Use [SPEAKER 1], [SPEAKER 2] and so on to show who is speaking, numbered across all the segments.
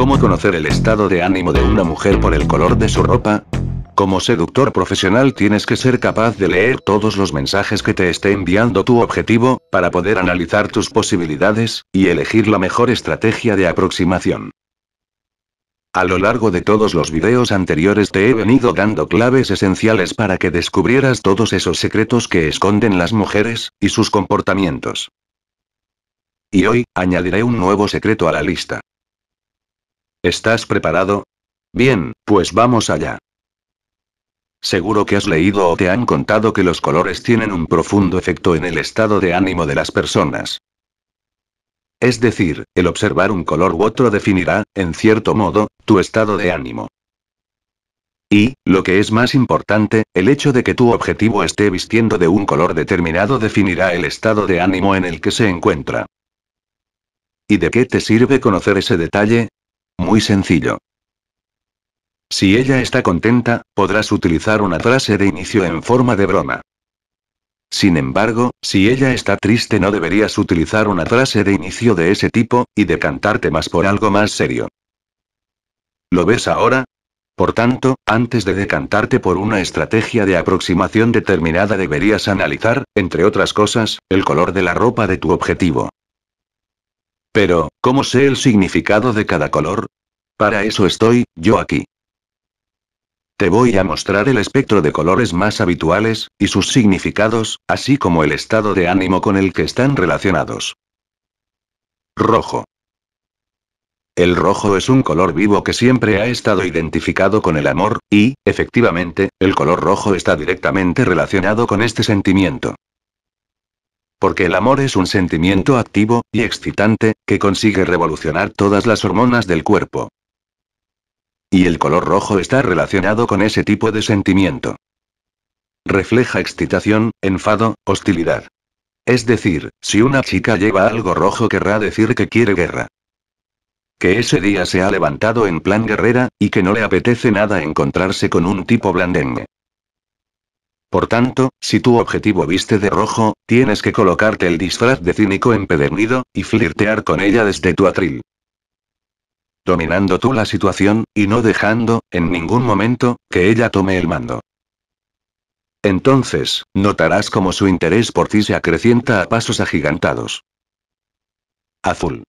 [SPEAKER 1] ¿Cómo conocer el estado de ánimo de una mujer por el color de su ropa? Como seductor profesional tienes que ser capaz de leer todos los mensajes que te esté enviando tu objetivo, para poder analizar tus posibilidades, y elegir la mejor estrategia de aproximación. A lo largo de todos los videos anteriores te he venido dando claves esenciales para que descubrieras todos esos secretos que esconden las mujeres, y sus comportamientos. Y hoy, añadiré un nuevo secreto a la lista. ¿Estás preparado? Bien, pues vamos allá. Seguro que has leído o te han contado que los colores tienen un profundo efecto en el estado de ánimo de las personas. Es decir, el observar un color u otro definirá, en cierto modo, tu estado de ánimo. Y, lo que es más importante, el hecho de que tu objetivo esté vistiendo de un color determinado definirá el estado de ánimo en el que se encuentra. ¿Y de qué te sirve conocer ese detalle? Muy sencillo. Si ella está contenta, podrás utilizar una frase de inicio en forma de broma. Sin embargo, si ella está triste no deberías utilizar una frase de inicio de ese tipo, y decantarte más por algo más serio. ¿Lo ves ahora? Por tanto, antes de decantarte por una estrategia de aproximación determinada deberías analizar, entre otras cosas, el color de la ropa de tu objetivo. Pero, ¿cómo sé el significado de cada color? Para eso estoy, yo aquí. Te voy a mostrar el espectro de colores más habituales, y sus significados, así como el estado de ánimo con el que están relacionados. Rojo. El rojo es un color vivo que siempre ha estado identificado con el amor, y, efectivamente, el color rojo está directamente relacionado con este sentimiento porque el amor es un sentimiento activo, y excitante, que consigue revolucionar todas las hormonas del cuerpo. Y el color rojo está relacionado con ese tipo de sentimiento. Refleja excitación, enfado, hostilidad. Es decir, si una chica lleva algo rojo querrá decir que quiere guerra. Que ese día se ha levantado en plan guerrera, y que no le apetece nada encontrarse con un tipo blandengue. Por tanto, si tu objetivo viste de rojo, tienes que colocarte el disfraz de cínico empedernido, y flirtear con ella desde tu atril. Dominando tú la situación, y no dejando, en ningún momento, que ella tome el mando. Entonces, notarás cómo su interés por ti se acrecienta a pasos agigantados. Azul.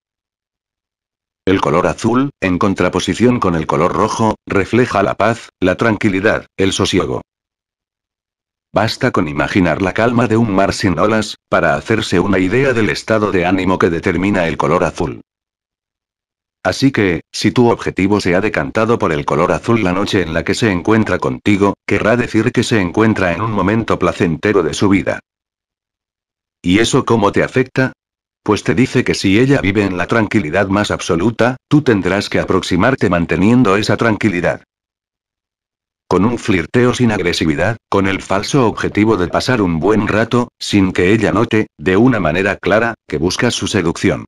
[SPEAKER 1] El color azul, en contraposición con el color rojo, refleja la paz, la tranquilidad, el sosiego. Basta con imaginar la calma de un mar sin olas, para hacerse una idea del estado de ánimo que determina el color azul. Así que, si tu objetivo se ha decantado por el color azul la noche en la que se encuentra contigo, querrá decir que se encuentra en un momento placentero de su vida. ¿Y eso cómo te afecta? Pues te dice que si ella vive en la tranquilidad más absoluta, tú tendrás que aproximarte manteniendo esa tranquilidad con un flirteo sin agresividad, con el falso objetivo de pasar un buen rato, sin que ella note, de una manera clara, que busca su seducción.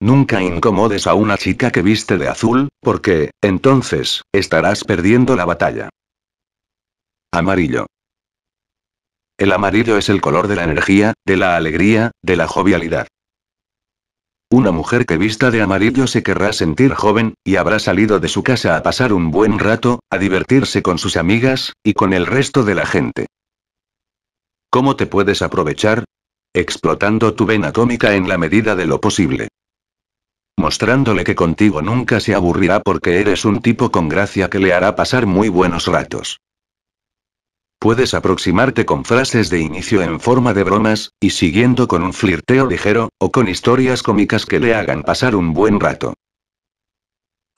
[SPEAKER 1] Nunca incomodes a una chica que viste de azul, porque, entonces, estarás perdiendo la batalla. Amarillo. El amarillo es el color de la energía, de la alegría, de la jovialidad. Una mujer que vista de amarillo se querrá sentir joven, y habrá salido de su casa a pasar un buen rato, a divertirse con sus amigas, y con el resto de la gente. ¿Cómo te puedes aprovechar? Explotando tu vena cómica en la medida de lo posible. Mostrándole que contigo nunca se aburrirá porque eres un tipo con gracia que le hará pasar muy buenos ratos. Puedes aproximarte con frases de inicio en forma de bromas, y siguiendo con un flirteo ligero, o con historias cómicas que le hagan pasar un buen rato.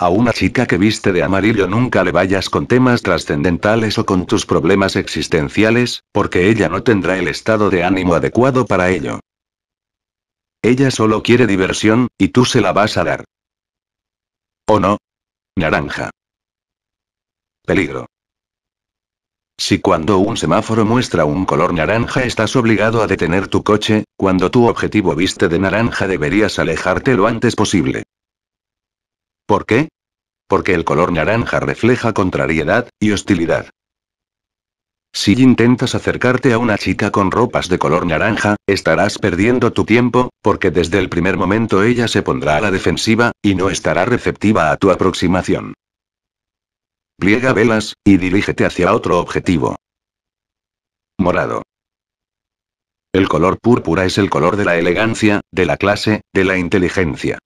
[SPEAKER 1] A una chica que viste de amarillo nunca le vayas con temas trascendentales o con tus problemas existenciales, porque ella no tendrá el estado de ánimo adecuado para ello. Ella solo quiere diversión, y tú se la vas a dar. ¿O no? Naranja. Peligro. Si cuando un semáforo muestra un color naranja estás obligado a detener tu coche, cuando tu objetivo viste de naranja deberías alejarte lo antes posible. ¿Por qué? Porque el color naranja refleja contrariedad y hostilidad. Si intentas acercarte a una chica con ropas de color naranja, estarás perdiendo tu tiempo, porque desde el primer momento ella se pondrá a la defensiva, y no estará receptiva a tu aproximación. Pliega velas, y dirígete hacia otro objetivo. Morado. El color púrpura es el color de la elegancia, de la clase, de la inteligencia.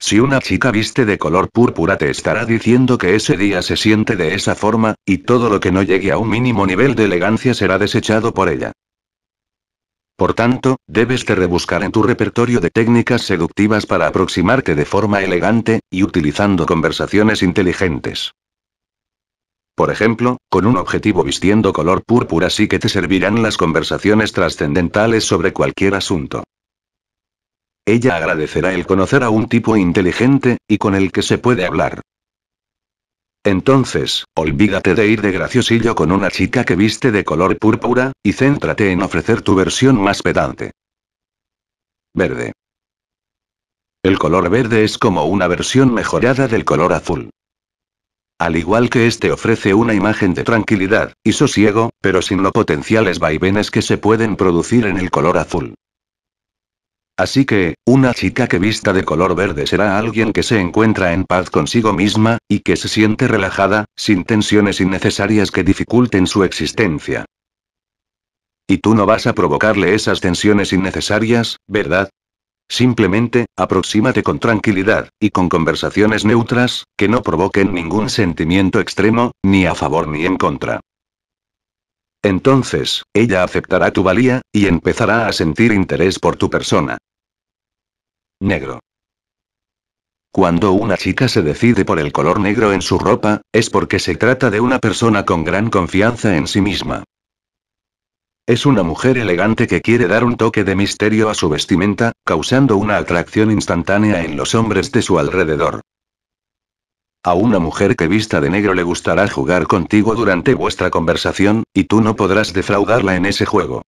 [SPEAKER 1] Si una chica viste de color púrpura te estará diciendo que ese día se siente de esa forma, y todo lo que no llegue a un mínimo nivel de elegancia será desechado por ella. Por tanto, debes te rebuscar en tu repertorio de técnicas seductivas para aproximarte de forma elegante, y utilizando conversaciones inteligentes. Por ejemplo, con un objetivo vistiendo color púrpura sí que te servirán las conversaciones trascendentales sobre cualquier asunto. Ella agradecerá el conocer a un tipo inteligente, y con el que se puede hablar. Entonces, olvídate de ir de graciosillo con una chica que viste de color púrpura, y céntrate en ofrecer tu versión más pedante. Verde. El color verde es como una versión mejorada del color azul. Al igual que este ofrece una imagen de tranquilidad y sosiego, pero sin los potenciales vaivenes que se pueden producir en el color azul. Así que, una chica que vista de color verde será alguien que se encuentra en paz consigo misma, y que se siente relajada, sin tensiones innecesarias que dificulten su existencia. Y tú no vas a provocarle esas tensiones innecesarias, ¿verdad? Simplemente, aproxímate con tranquilidad, y con conversaciones neutras, que no provoquen ningún sentimiento extremo, ni a favor ni en contra. Entonces, ella aceptará tu valía, y empezará a sentir interés por tu persona. Negro. Cuando una chica se decide por el color negro en su ropa, es porque se trata de una persona con gran confianza en sí misma. Es una mujer elegante que quiere dar un toque de misterio a su vestimenta, causando una atracción instantánea en los hombres de su alrededor. A una mujer que vista de negro le gustará jugar contigo durante vuestra conversación, y tú no podrás defraudarla en ese juego.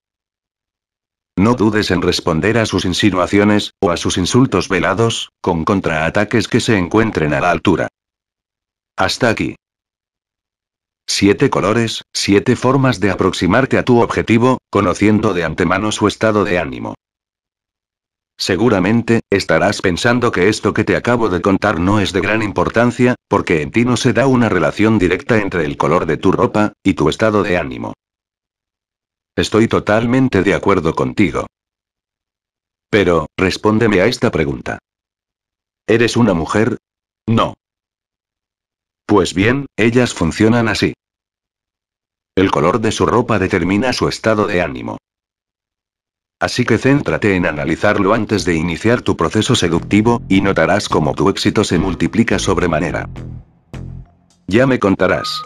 [SPEAKER 1] No dudes en responder a sus insinuaciones, o a sus insultos velados, con contraataques que se encuentren a la altura. Hasta aquí. Siete colores, siete formas de aproximarte a tu objetivo, conociendo de antemano su estado de ánimo. Seguramente, estarás pensando que esto que te acabo de contar no es de gran importancia, porque en ti no se da una relación directa entre el color de tu ropa, y tu estado de ánimo. Estoy totalmente de acuerdo contigo. Pero, respóndeme a esta pregunta. ¿Eres una mujer? No. Pues bien, ellas funcionan así. El color de su ropa determina su estado de ánimo. Así que céntrate en analizarlo antes de iniciar tu proceso seductivo, y notarás cómo tu éxito se multiplica sobremanera. Ya me contarás.